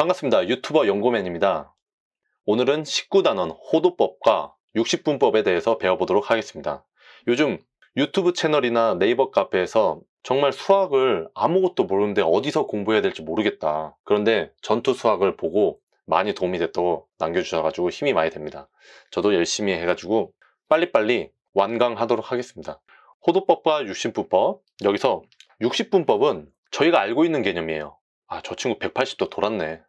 반갑습니다. 유튜버 연고맨입니다. 오늘은 19단원 호도법과 60분법에 대해서 배워보도록 하겠습니다. 요즘 유튜브 채널이나 네이버 카페에서 정말 수학을 아무것도 모르는데 어디서 공부해야 될지 모르겠다. 그런데 전투 수학을 보고 많이 도움이 됐다고 남겨주셔가지고 힘이 많이 됩니다. 저도 열심히 해가지고 빨리빨리 완강하도록 하겠습니다. 호도법과 60분법, 여기서 60분법은 저희가 알고 있는 개념이에요. 아, 저 친구 180도 돌았네.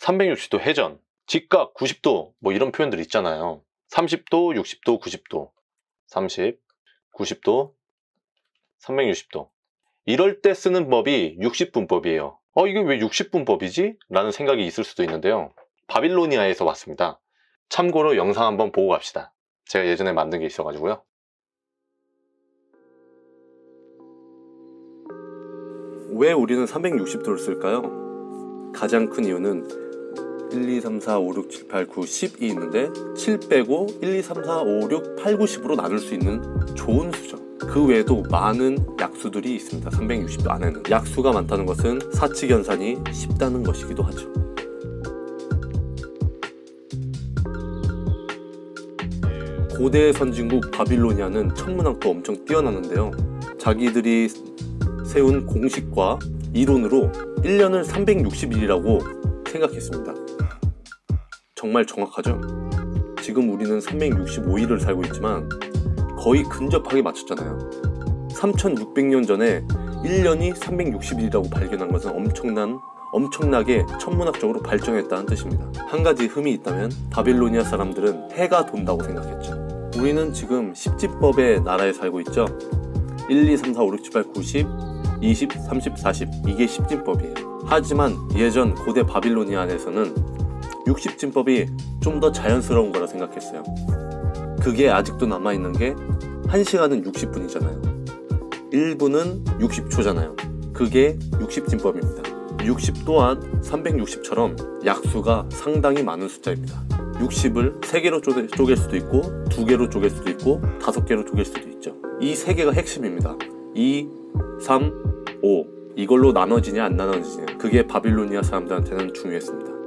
360도 회전, 직각 90도 뭐 이런 표현들 있잖아요. 30도, 60도, 90도, 30, 90도, 360도. 이럴 때 쓰는 법이 60분법이에요. 어, 이게 왜 60분법이지? 라는 생각이 있을 수도 있는데요. 바빌로니아에서 왔습니다. 참고로 영상 한번 보고 갑시다. 제가 예전에 만든 게 있어가지고요. 왜 우리는 360도를 쓸까요? 가장 큰 이유는 1, 2, 3, 4, 5, 6, 7, 8, 9, 10이 있는데 7 빼고 1, 2, 3, 4, 5, 6, 8, 9, 10으로 나눌 수 있는 좋은 수죠. 그 외에도 많은 약수들이 있습니다. 360도 안에는. 약수가 많다는 것은 사칙연산이 쉽다는 것이기도 하죠. 고대 선진국 바빌로니아는 천문학도 엄청 뛰어났는데요. 자기들이 세운 공식과 이론으로 1년을 360일이라고 생각했습니다. 정말 정확하죠? 지금 우리는 365일을 살고 있지만 거의 근접하게 맞췄잖아요. 3600년 전에 1년이 360일이라고 발견한 것은 엄청난 엄청나게 천문학적으로 발전했다는 뜻입니다. 한 가지 흠이 있다면 바빌로니아 사람들은 해가 돈다고 생각했죠. 우리는 지금 10지법의 나라에 살고 있죠. 1, 2, 3, 4, 5, 6, 7, 8, 9, 10, 20, 30, 40 이게 10지법이에요. 하지만 예전 고대 바빌로니아 안에서는 60진법이 좀 더 자연스러운 거라 생각했어요. 그게 아직도 남아있는 게 1시간은 60분이잖아요. 1분은 60초잖아요. 그게 60진법입니다. 60 또한 360처럼 약수가 상당히 많은 숫자입니다. 60을 3개로 쪼개, 쪼갤 수도 있고, 2개로 쪼갤 수도 있고, 5개로 쪼갤 수도 있죠. 이 3개가 핵심입니다. 2, 3, 5. 이걸로 나눠지냐 안 나눠지냐. 그게 바빌로니아 사람들한테는 중요했습니다.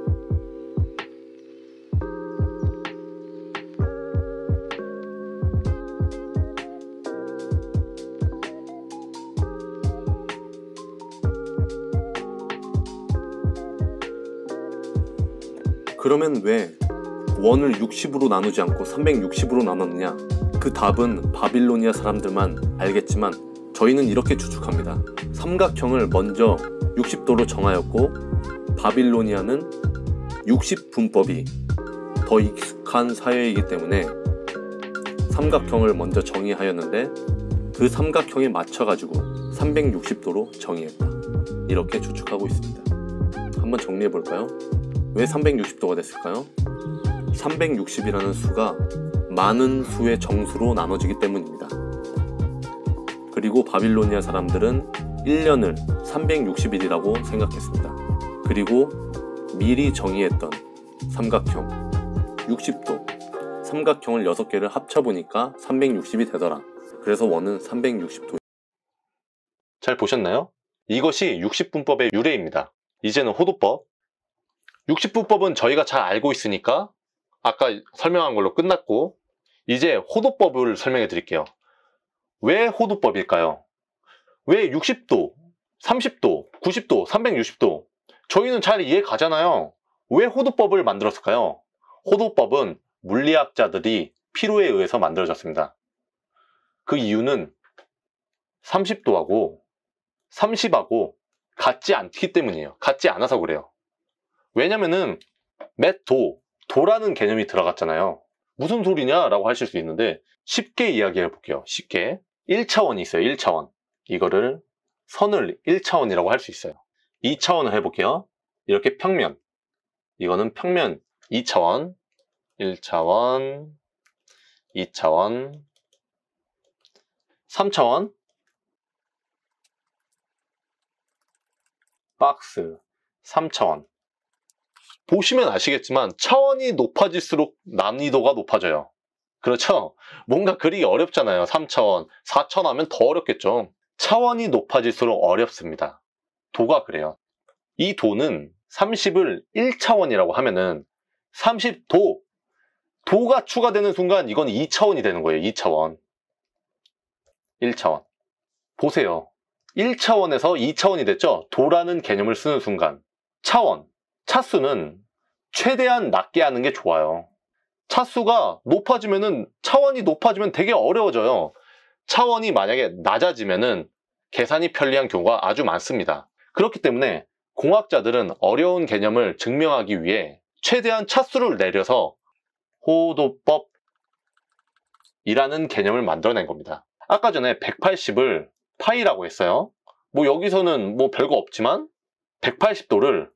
그러면 왜 원을 60으로 나누지 않고 360으로 나눴느냐? 그 답은 바빌로니아 사람들만 알겠지만 저희는 이렇게 추측합니다. 삼각형을 먼저 60도로 정하였고 바빌로니아는 60분법이 더 익숙한 사회이기 때문에 삼각형을 먼저 정의하였는데 그 삼각형에 맞춰가지고 360도로 정의했다. 이렇게 추측하고 있습니다. 한번 정리해볼까요? 왜 360도가 됐을까요? 360이라는 수가 많은 수의 정수로 나눠지기 때문입니다. 그리고 바빌로니아 사람들은 1년을 360일이라고 생각했습니다. 그리고 미리 정의했던 삼각형, 60도, 삼각형을 6개를 합쳐보니까 360이 되더라. 그래서 원은 360도. 잘 보셨나요? 이것이 60분법의 유래입니다. 이제는 호도법, 60부법은 저희가 잘 알고 있으니까 아까 설명한 걸로 끝났고 이제 호도법을 설명해 드릴게요. 왜 호도법일까요? 왜 60도, 30도, 90도, 360도 저희는 잘 이해 가잖아요. 왜 호도법을 만들었을까요? 호도법은 물리학자들이 피로에 의해서 만들어졌습니다. 그 이유는 30도하고 30하고 같지 않기 때문이에요. 같지 않아서 그래요. 왜냐면은 맷도, 도라는 개념이 들어갔잖아요. 무슨 소리냐라고 하실 수 있는데 쉽게 이야기해 볼게요. 쉽게 1차원이 있어요. 1차원. 이거를 선을 1차원이라고 할 수 있어요. 2차원을 해볼게요. 이렇게 평면. 이거는 평면 2차원, 1차원, 2차원, 3차원, 박스, 3차원. 보시면 아시겠지만 차원이 높아질수록 난이도가 높아져요. 그렇죠? 뭔가 그리기 어렵잖아요. 3차원, 4차원 하면 더 어렵겠죠. 차원이 높아질수록 어렵습니다. 도가 그래요. 이 도는 30을 1차원이라고 하면은 30도, 도가 추가되는 순간 이건 2차원이 되는 거예요. 2차원. 1차원. 보세요. 1차원에서 2차원이 됐죠? 도라는 개념을 쓰는 순간. 차원, 차수는 최대한 낮게 하는 게 좋아요. 차수가 높아지면은 차원이 높아지면 되게 어려워져요. 차원이 만약에 낮아지면은 계산이 편리한 경우가 아주 많습니다. 그렇기 때문에 공학자들은 어려운 개념을 증명하기 위해 최대한 차수를 내려서 호도법이라는 개념을 만들어낸 겁니다. 아까 전에 180을 파이라고 했어요. 뭐 여기서는 뭐 별거 없지만 180도를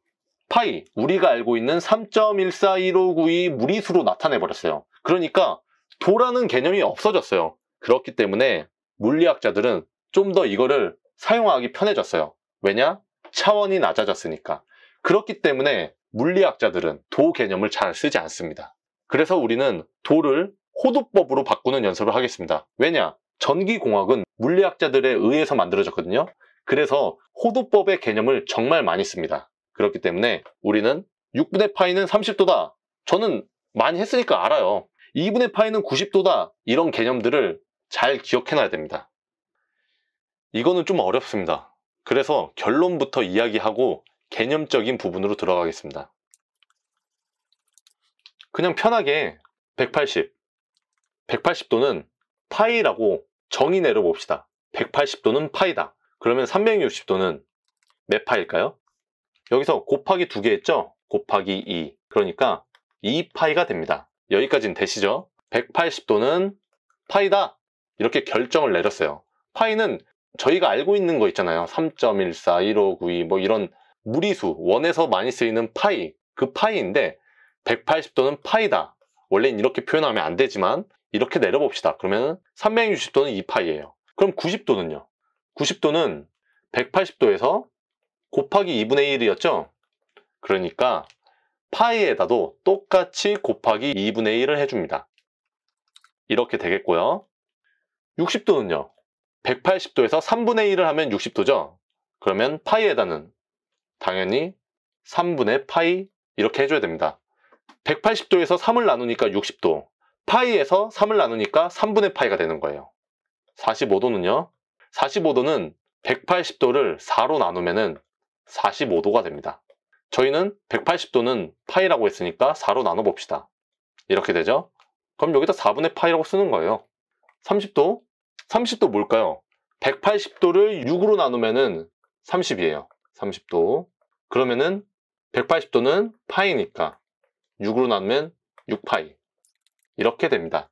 파이, 우리가 알고 있는 3.14159의 무리수로 나타내버렸어요. 그러니까 도라는 개념이 없어졌어요. 그렇기 때문에 물리학자들은 좀 더 이거를 사용하기 편해졌어요. 왜냐? 차원이 낮아졌으니까. 그렇기 때문에 물리학자들은 도 개념을 잘 쓰지 않습니다. 그래서 우리는 도를 호도법으로 바꾸는 연습을 하겠습니다. 왜냐? 전기공학은 물리학자들에 의해서 만들어졌거든요. 그래서 호도법의 개념을 정말 많이 씁니다. 그렇기 때문에 우리는 6분의 파이는 30도다. 저는 많이 했으니까 알아요. 2분의 파이는 90도다. 이런 개념들을 잘 기억해놔야 됩니다. 이거는 좀 어렵습니다. 그래서 결론부터 이야기하고 개념적인 부분으로 들어가겠습니다. 그냥 편하게 180, 180도는 파이라고 정의 내려봅시다. 180도는 파이다. 그러면 360도는 몇 파일까요? 여기서 곱하기 2개 했죠? 곱하기 2 그러니까 2파이가 됩니다 여기까지는 되시죠? 180도는 파이다 이렇게 결정을 내렸어요 파이는 저희가 알고 있는 거 있잖아요 3.14159 2 뭐 이런 무리수 원에서 많이 쓰이는 파이 그 파이인데 180도는 파이다 원래는 이렇게 표현하면 안 되지만 이렇게 내려봅시다 그러면 360도는 2파이예요 그럼 90도는요 90도는 180도에서 곱하기 2분의 1이었죠? 그러니까 파이에다도 똑같이 곱하기 2분의 1을 해줍니다. 이렇게 되겠고요. 60도는요. 180도에서 3분의 1을 하면 60도죠? 그러면 파이에다는 당연히 3분의 파이 이렇게 해줘야 됩니다. 180도에서 3을 나누니까 60도, 파이에서 3을 나누니까 3분의 파이가 되는 거예요. 45도는요. 45도는 180도를 4로 나누면 45도가 됩니다. 저희는 180도는 파이라고 했으니까 4로 나눠봅시다. 이렇게 되죠? 그럼 여기다 4분의 파이라고 쓰는 거예요. 30도? 30도 뭘까요? 180도를 6으로 나누면은 30이에요. 30도. 그러면은 180도는 파이니까 6으로 나누면 6파이. 이렇게 됩니다.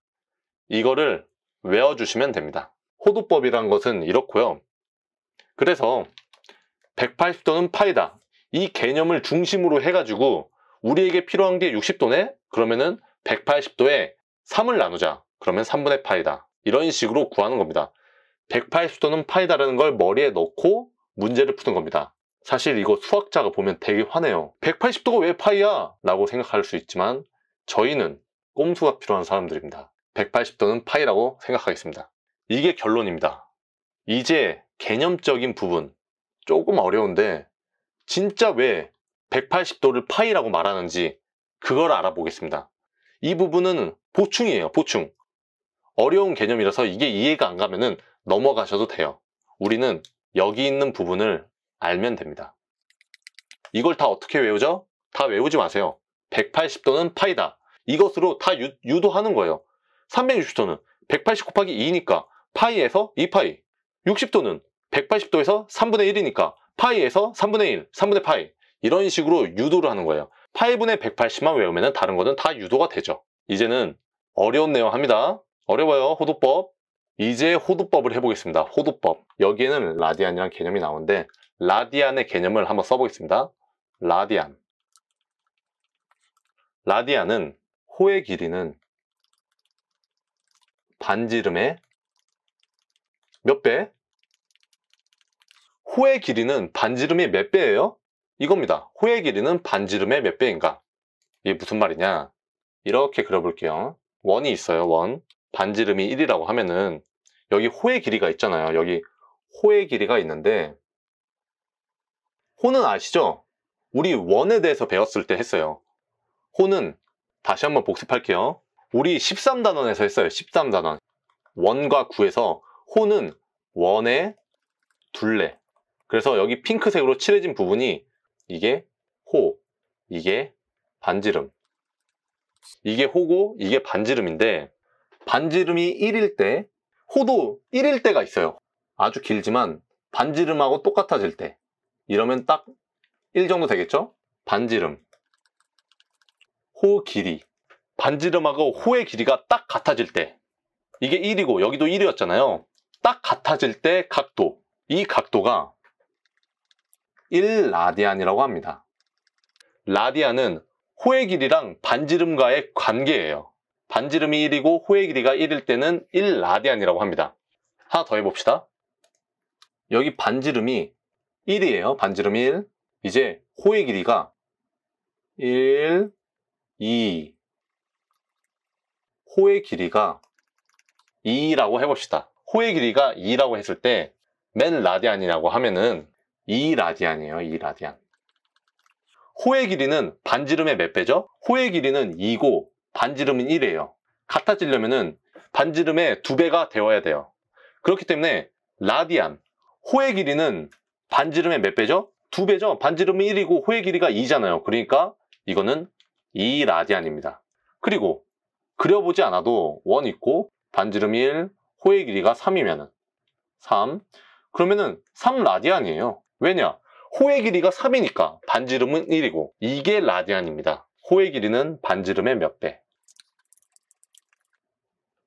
이거를 외워주시면 됩니다. 호도법이란 것은 이렇고요. 그래서 180도는 파이다. 이 개념을 중심으로 해가지고 우리에게 필요한 게 60도네? 그러면은 180도에 3을 나누자. 그러면 3분의 파이다. 이런 식으로 구하는 겁니다. 180도는 파이다라는 걸 머리에 넣고 문제를 푸는 겁니다. 사실 이거 수학자가 보면 되게 화내요. 180도가 왜 파이야? 라고 생각할 수 있지만 저희는 꼼수가 필요한 사람들입니다. 180도는 파이라고 생각하겠습니다. 이게 결론입니다. 이제 개념적인 부분, 조금 어려운데 진짜 왜 180도를 파이라고 말하는지 그걸 알아보겠습니다. 이 부분은 보충이에요. 보충. 어려운 개념이라서 이게 이해가 안 가면은 넘어가셔도 돼요. 우리는 여기 있는 부분을 알면 됩니다. 이걸 다 어떻게 외우죠? 다 외우지 마세요. 180도는 파이다. 이것으로 다 유, 도하는 거예요. 360도는 180 곱하기 2니까 파이에서 2파이. 60도는 180도에서 3분의 1이니까 파이에서 3분의 1, 3분의 파이 이런 식으로 유도를 하는 거예요. 파이분의 180만 외우면 다른 거는 다 유도가 되죠. 이제는 어려운 내용 합니다. 어려워요. 호도법. 이제 호도법을 해보겠습니다. 호도법. 여기에는 라디안이란 개념이 나오는데 라디안의 개념을 한번 써보겠습니다. 라디안. 라디안은 호의 길이는 반지름의 몇 배? 호의 길이는 반지름의 몇 배예요? 이겁니다. 호의 길이는 반지름의 몇 배인가? 이게 무슨 말이냐? 이렇게 그려볼게요. 원이 있어요, 원. 반지름이 1이라고 하면은 여기 호의 길이가 있잖아요. 여기 호의 길이가 있는데 호는 아시죠? 우리 원에 대해서 배웠을 때 했어요. 호는 다시 한번 복습할게요. 우리 13단원에서 했어요. 13단원. 원과 9에서 호는 원의 둘레 그래서 여기 핑크색으로 칠해진 부분이 이게 호, 이게 반지름 이게 호고 이게 반지름인데 반지름이 1일 때 호도 1일 때가 있어요 아주 길지만 반지름하고 똑같아질 때 이러면 딱 1 정도 되겠죠? 반지름 호 길이 반지름하고 호의 길이가 딱 같아질 때 이게 1이고 여기도 1이었잖아요 딱 같아질 때 각도 이 각도가 1라디안이라고 합니다. 라디안은 호의 길이랑 반지름과의 관계예요. 반지름이 1이고 호의 길이가 1일 때는 1라디안이라고 합니다. 하나 더 해봅시다. 여기 반지름이 1이에요. 반지름 1. 이제 호의 길이가 1, 2. 호의 길이가 2라고 해봅시다. 호의 길이가 2라고 했을 때 맨 라디안이라고 하면은 2라디안이에요. 2라디안. 호의 길이는 반지름의 몇 배죠? 호의 길이는 2고 반지름은 1이에요. 같아지려면 반지름의 2배가 되어야 돼요. 그렇기 때문에 라디안, 호의 길이는 반지름의 몇 배죠? 2배죠? 반지름은 1이고 호의 길이가 2잖아요. 그러니까 이거는 2라디안입니다. 그리고 그려보지 않아도 원 있고 반지름 1, 호의 길이가 3이면 은3 그러면은 3라디안이에요. 왜냐? 호의 길이가 3이니까 반지름은 1이고 이게 라디안입니다. 호의 길이는 반지름의 몇 배.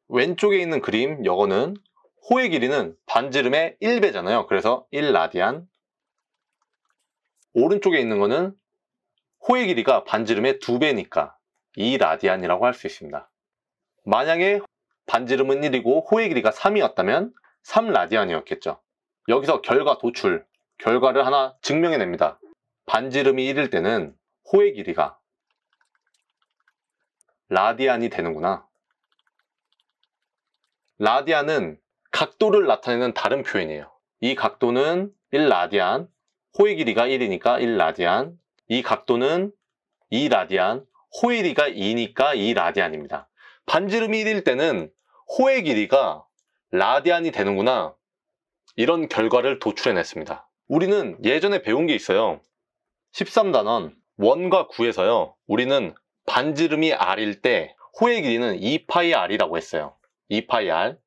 왼쪽에 있는 그림 여거는 호의 길이는 반지름의 1배잖아요. 그래서 1라디안 오른쪽에 있는 거는 호의 길이가 반지름의 2배니까 2라디안이라고 할 수 있습니다. 만약에 반지름은 1이고 호의 길이가 3이었다면 3라디안이었겠죠. 여기서 결과 도출 결과를 하나 증명해냅니다. 반지름이 1일 때는 호의 길이가 라디안이 되는구나. 라디안은 각도를 나타내는 다른 표현이에요. 이 각도는 1라디안, 호의 길이가 1이니까 1라디안, 이 각도는 2라디안, 호의 길이가 2니까 2라디안입니다. 반지름이 1일 때는 호의 길이가 라디안이 되는구나 이런 결과를 도출해냈습니다. 우리는 예전에 배운 게 있어요. 13단원 원과 9에서요. 우리는 반지름이 r일 때 호의 길이는 2파이r이라고 했어요. 2파이r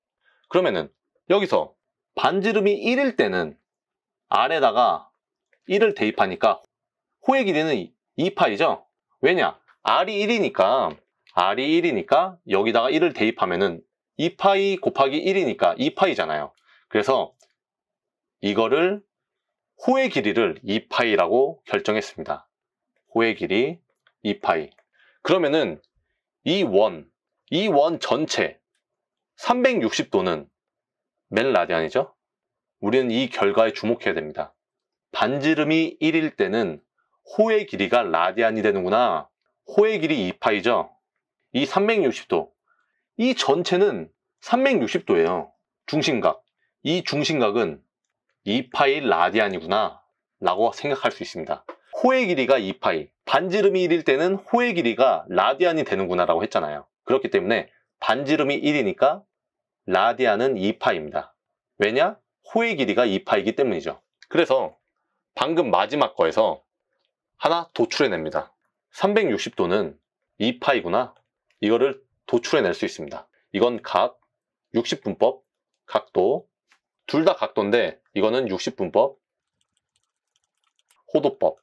그러면은 여기서 반지름이 1일 때는 r에다가 1을 대입하니까 호의 길이는 2파이죠. 왜냐? r이 1이니까 r이 1이니까 여기다가 1을 대입하면은 2파이 곱하기 1이니까 2파이잖아요. 그래서 이거를 호의 길이를 2파이라고 결정했습니다. 호의 길이 2파이. 그러면은 이 원, 이 원 전체 360도는 맨 라디안이죠? 우리는 이 결과에 주목해야 됩니다. 반지름이 1일 때는 호의 길이가 라디안이 되는구나. 호의 길이 2파이죠? 이 360도. 이 전체는 360도예요. 중심각. 이 중심각은 2파이 라디안이구나 라고 생각할 수 있습니다. 호의 길이가 2파이, 반지름이 1일 때는 호의 길이가 라디안이 되는구나 라고 했잖아요. 그렇기 때문에 반지름이 1이니까 라디안은 2파입니다. 왜냐? 호의 길이가 2파이기 때문이죠. 그래서 방금 마지막 거에서 하나 도출해냅니다. 360도는 2파이구나. 이거를 도출해낼 수 있습니다. 이건 각, 60분법, 각도, 둘 다 각도인데 이거는 60분법, 호도법.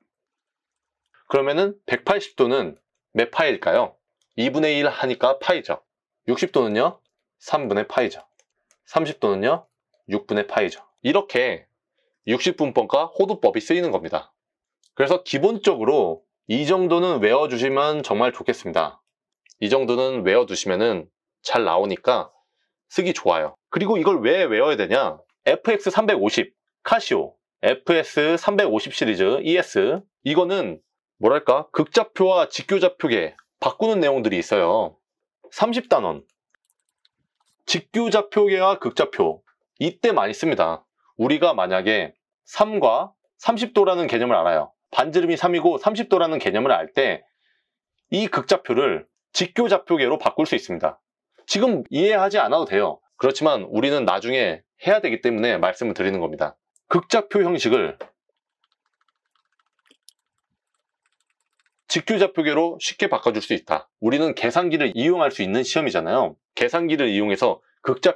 그러면은 180도는 몇 파일까요? 2분의 1 하니까 파이죠. 60도는요? 3분의 파이죠. 30도는요? 6분의 파이죠. 이렇게 60분법과 호도법이 쓰이는 겁니다. 그래서 기본적으로 이 정도는 외워주시면 정말 좋겠습니다. 이 정도는 외워두시면 잘 나오니까 쓰기 좋아요. 그리고 이걸 왜 외워야 되냐? FX350, 카시오, FS350 시리즈 ES 이거는 뭐랄까 극좌표와 직교좌표계 바꾸는 내용들이 있어요. 30단원 직교좌표계와 극좌표 이때 많이 씁니다. 우리가 만약에 3과 30도라는 개념을 알아요. 반지름이 3이고 30도라는 개념을 알 때 이 극좌표를 직교좌표계로 바꿀 수 있습니다. 지금 이해하지 않아도 돼요. 그렇지만 우리는 나중에 해야 되기 때문에 말씀을 드리는 겁니다. 극좌표 형식을 직규좌표계로 쉽게 바꿔줄 수 있다. 우리는 계산기를 이용할 수 있는 시험이잖아요. 계산기를 이용해서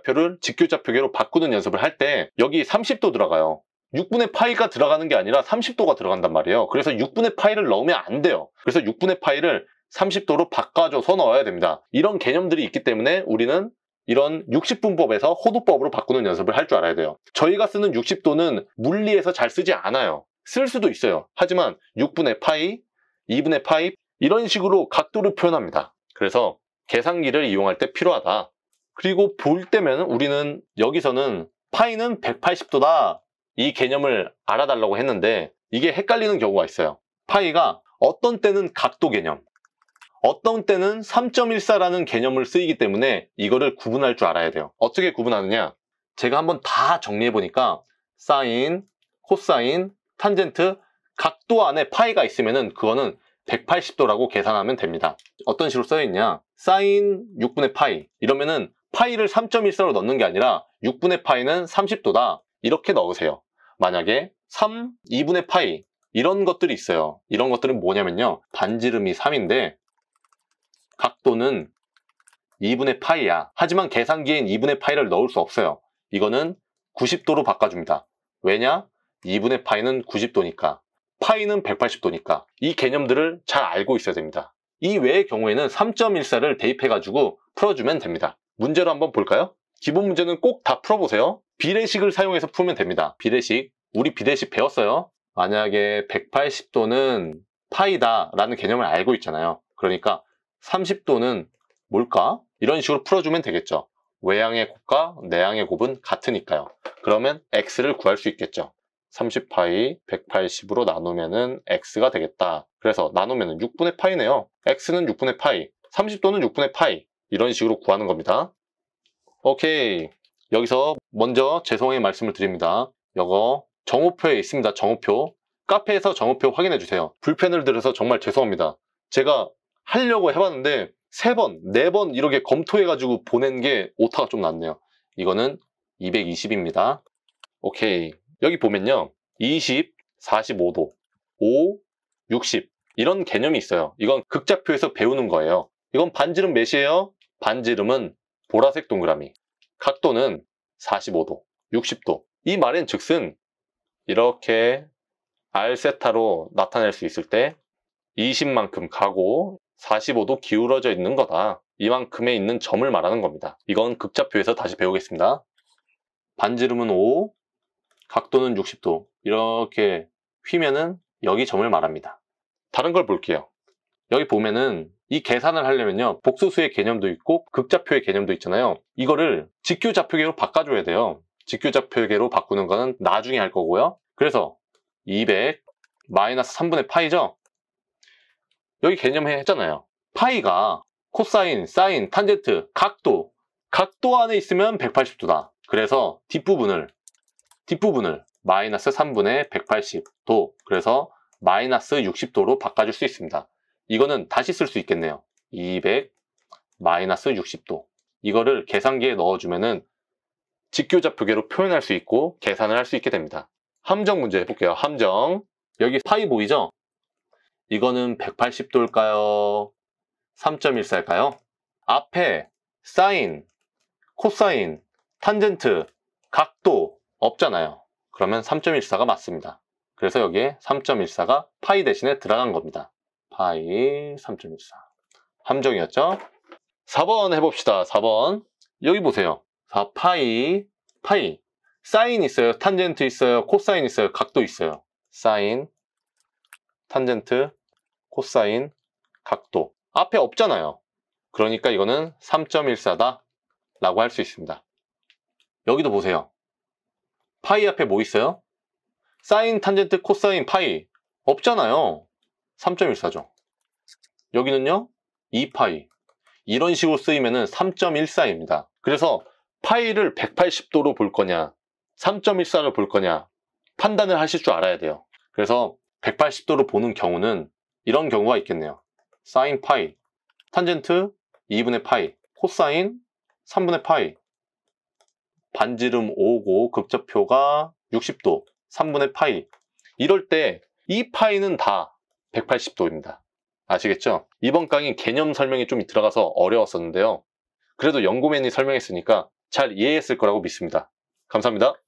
극좌표를 직규좌표계로 바꾸는 연습을 할 때 여기 30도 들어가요. 6분의 파이가 들어가는 게 아니라 30도가 들어간단 말이에요. 그래서 6분의 파이를 넣으면 안 돼요. 그래서 6분의 파이를 30도로 바꿔줘서 넣어야 됩니다. 이런 개념들이 있기 때문에 우리는 이런 60분법에서 호도법으로 바꾸는 연습을 할 줄 알아야 돼요. 저희가 쓰는 60도는 물리에서 잘 쓰지 않아요. 쓸 수도 있어요. 하지만 6분의 파이, 2분의 파이 이런 식으로 각도를 표현합니다. 그래서 계산기를 이용할 때 필요하다. 그리고 볼 때면 우리는 여기서는 파이는 180도다 이 개념을 알아달라고 했는데 이게 헷갈리는 경우가 있어요. 파이가 어떤 때는 각도 개념, 어떤 때는 3.14라는 개념을 쓰이기 때문에 이거를 구분할 줄 알아야 돼요. 어떻게 구분하느냐? 제가 한번 다 정리해보니까 사인, 코사인, 탄젠트, 각도 안에 파이가 있으면 그거는 180도라고 계산하면 됩니다. 어떤 식으로 써있냐? 사인 6분의 파이 이러면은 파이를 3.14로 넣는 게 아니라 6분의 파이는 30도다 이렇게 넣으세요. 만약에 3, 2분의 파이 이런 것들이 있어요. 이런 것들은 뭐냐면요. 반지름이 3인데 각도는 2분의 파이야. 하지만 계산기엔 2분의 파이를 넣을 수 없어요. 이거는 90도로 바꿔줍니다. 왜냐? 2분의 파이는 90도니까. 파이는 180도니까. 이 개념들을 잘 알고 있어야 됩니다. 이 외의 경우에는 3.14를 대입해가지고 풀어주면 됩니다. 문제로 한번 볼까요? 기본 문제는 꼭 다 풀어보세요. 비례식을 사용해서 풀면 됩니다. 비례식. 우리 비례식 배웠어요. 만약에 180도는 파이다 라는 개념을 알고 있잖아요. 그러니까 30도는 뭘까? 이런 식으로 풀어주면 되겠죠. 외양의 곱과 내양의 곱은 같으니까요. 그러면 x를 구할 수 있겠죠. 30파이 180으로 나누면은 x가 되겠다. 그래서 나누면은 6분의 파이네요. x는 6분의 파이, 30도는 6분의 파이 이런 식으로 구하는 겁니다. 오케이. 여기서 먼저 죄송의 말씀을 드립니다. 이거 정오표에 있습니다. 정오표 카페에서 정오표 확인해 주세요. 불편을 들어서 정말 죄송합니다. 제가 하려고 해봤는데 세 번, 네 번 이렇게 검토해가지고 보낸 게 오타가 좀 났네요. 이거는 220입니다. 오케이. 여기 보면요. 20, 45도, 5, 60 이런 개념이 있어요. 이건 극자표에서 배우는 거예요. 이건 반지름 몇이에요? 반지름은 보라색 동그라미. 각도는 45도, 60도. 이 말인 즉슨 이렇게 알세타로 나타낼 수 있을 때 20만큼 가고 45도 기울어져 있는 거다. 이만큼에 있는 점을 말하는 겁니다. 이건 극좌표에서 다시 배우겠습니다. 반지름은 5, 각도는 60도. 이렇게 휘면은 여기 점을 말합니다. 다른 걸 볼게요. 여기 보면은 이 계산을 하려면요. 복수수의 개념도 있고 극좌표의 개념도 있잖아요. 이거를 직교좌표계로 바꿔줘야 돼요. 직교좌표계로 바꾸는 거는 나중에 할 거고요. 그래서 200 마이너스 3분의 파이죠? 여기 개념해 했잖아요. 파이가 코사인, 사인, 탄젠트, 각도 각도 안에 있으면 180도다. 그래서 뒷부분을 뒷부분을 마이너스 3분의 180도 그래서 마이너스 60도로 바꿔줄 수 있습니다. 이거는 다시 쓸 수 있겠네요. 200 마이너스 60도 이거를 계산기에 넣어주면은 직교좌표계로 표현할 수 있고 계산을 할 수 있게 됩니다. 함정 문제 해볼게요. 함정 여기 파이 보이죠? 이거는 180도일까요? 3.14일까요? 앞에 사인, 코사인, 탄젠트, 각도 없잖아요. 그러면 3.14가 맞습니다. 그래서 여기에 3.14가 파이 대신에 들어간 겁니다. 파이 3.14 함정이었죠? 4번 해봅시다. 4번 여기 보세요. 4 파이 파이 사인 있어요. 탄젠트 있어요. 코사인 있어요. 각도 있어요. 사인 탄젠트 코사인, 각도 앞에 없잖아요. 그러니까 이거는 3.14다 라고 할 수 있습니다. 여기도 보세요. 파이 앞에 뭐 있어요? 사인, 탄젠트, 코사인, 파이 없잖아요. 3.14죠. 여기는요. 2파이 이런 식으로 쓰이면 3.14입니다. 그래서 파이를 180도로 볼 거냐 3.14로 볼 거냐 판단을 하실 줄 알아야 돼요. 그래서 180도로 보는 경우는 이런 경우가 있겠네요. 사인 파이, 탄젠트 2분의 파이, 코사인 3분의 파이, 반지름 5고 극좌표가 60도, 3분의 파이. 이럴 때 이 파이는 다 180도입니다. 아시겠죠? 이번 강의 개념 설명이 좀 들어가서 어려웠었는데요. 그래도 연고맨이 설명했으니까 잘 이해했을 거라고 믿습니다. 감사합니다.